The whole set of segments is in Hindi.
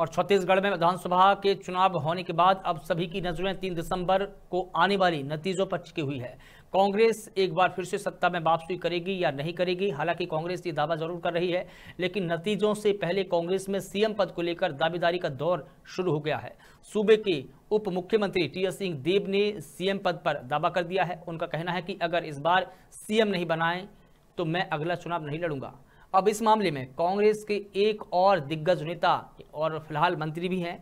और छत्तीसगढ़ में विधानसभा के चुनाव होने के बाद अब सभी की नजरें तीन दिसंबर को आने वाली नतीजों पर छिकी हुई है कांग्रेस एक बार फिर से सत्ता में वापसी करेगी या नहीं करेगी हालांकि कांग्रेस ये दावा जरूर कर रही है लेकिन नतीजों से पहले कांग्रेस में सीएम पद को लेकर दावेदारी का दौर शुरू हो गया है सूबे के उप मुख्यमंत्री टी एस सिंह देव ने सीएम पद पर दावा कर दिया है उनका कहना है कि अगर इस बार सीएम नहीं बनाए तो मैं अगला चुनाव नहीं लड़ूंगा अब इस मामले में कांग्रेस के एक और दिग्गज नेता और फिलहाल मंत्री भी हैं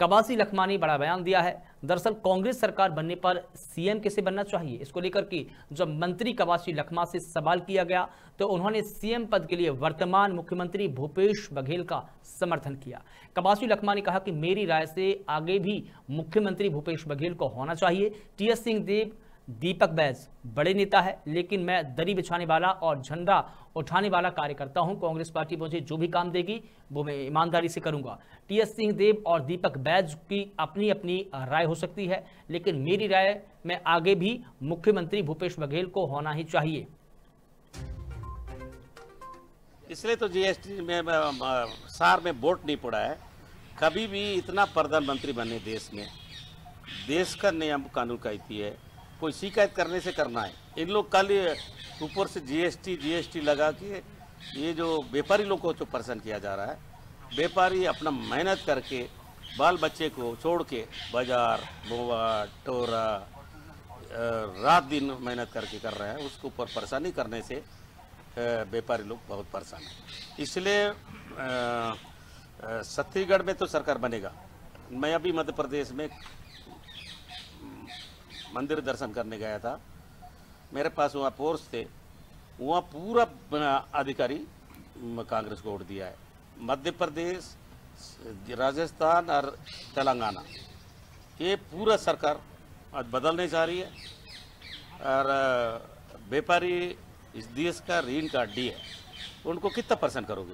कबासी लखमानी बड़ा बयान दिया है दरअसल कांग्रेस सरकार बनने पर सीएम कैसे बनना चाहिए इसको लेकर कि जब मंत्री कबासी लखमा से सवाल किया गया तो उन्होंने सीएम पद के लिए वर्तमान मुख्यमंत्री भूपेश बघेल का समर्थन किया कबासी लखमा ने कहा कि मेरी राय से आगे भी मुख्यमंत्री भूपेश बघेल को होना चाहिए टी एस सिंह देव दीपक बैज बड़े नेता है लेकिन मैं दरी बिछाने वाला और झंडा उठाने वाला कार्यकर्ता हूं कांग्रेस पार्टी मुझे जो भी काम देगी वो मैं ईमानदारी से करूंगा टीएस सिंह देव और दीपक बैज की अपनी अपनी राय हो सकती है लेकिन मेरी राय में आगे भी मुख्यमंत्री भूपेश बघेल को होना ही चाहिए इसलिए तो जीएसटी में सार में वोट नहीं पड़ा है कभी भी इतना प्रधानमंत्री बने देश में देश का नियम कानून कहती है कोई शिकायत करने से करना है इन लोग कल ऊपर से जीएसटी जीएसटी लगा के ये जो व्यापारी लोग को जो परेशान किया जा रहा है व्यापारी अपना मेहनत करके बाल बच्चे को छोड़ के बाजार बोवा टोरा रात दिन मेहनत करके कर रहे हैं उसके ऊपर परेशानी करने से व्यापारी लोग बहुत परेशान हैं इसलिए छत्तीसगढ़ में तो सरकार बनेगा मैं अभी मध्य प्रदेश में मंदिर दर्शन करने गया था मेरे पास वहाँ फोर्स थे वहाँ पूरा अधिकारी कांग्रेस को वोट दिया है मध्य प्रदेश राजस्थान और तेलंगाना ये पूरा सरकार आज बदलने जा रही है और व्यापारी इस देश का ऋण का डी है उनको कितना परसेंट करोगे